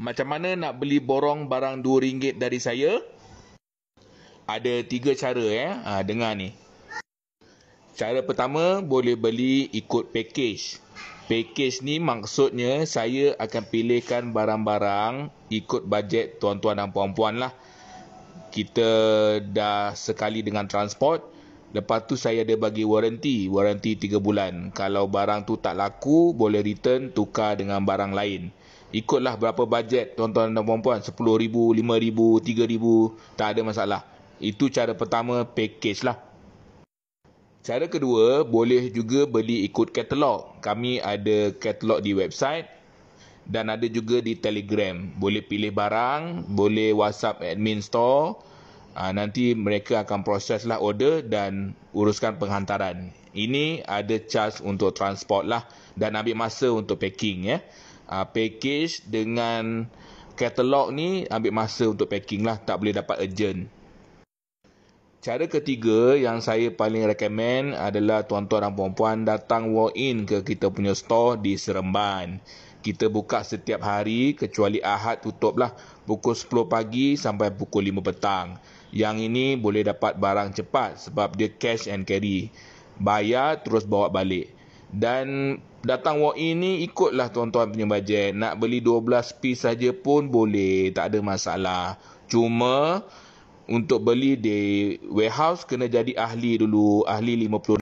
macam mana nak beli borong barang RM2 dari saya? Ada tiga cara ya. Ha, dengar ni. Cara pertama boleh beli ikut package. Package ni maksudnya saya akan pilihkan barang-barang ikut bajet tuan-tuan dan puan-puan lah. Kita dah sekali dengan transport. Lepas tu saya ada bagi waranti. Waranti 3 bulan. Kalau barang tu tak laku boleh return tukar dengan barang lain. Ikutlah berapa bajet tuan-tuan dan puan-puan. RM10,000, RM5,000, RM3,000. Tak ada masalah. Itu cara pertama package lah. Cara kedua, boleh juga beli ikut katalog. Kami ada katalog di website dan ada juga di telegram. Boleh pilih barang, boleh whatsapp admin store. Ha, nanti mereka akan proseslah order dan uruskan penghantaran. Ini ada charge untuk transport lah dan ambil masa untuk packing ya uh, package dengan katalog ni ambil masa untuk packing lah tak boleh dapat urgent Cara ketiga yang saya paling recommend adalah tuan-tuan dan puan-puan datang walk-in ke kita punya store di Seremban. Kita buka setiap hari kecuali Ahad tutup lah. pukul 10 pagi sampai pukul 5 petang. Yang ini boleh dapat barang cepat sebab dia cash and carry. Bayar terus bawa balik. Dan Datang walk in ni ikutlah tuan-tuan punya bajet. Nak beli 12 piece saja pun boleh. Tak ada masalah. Cuma untuk beli di warehouse kena jadi ahli dulu. Ahli 50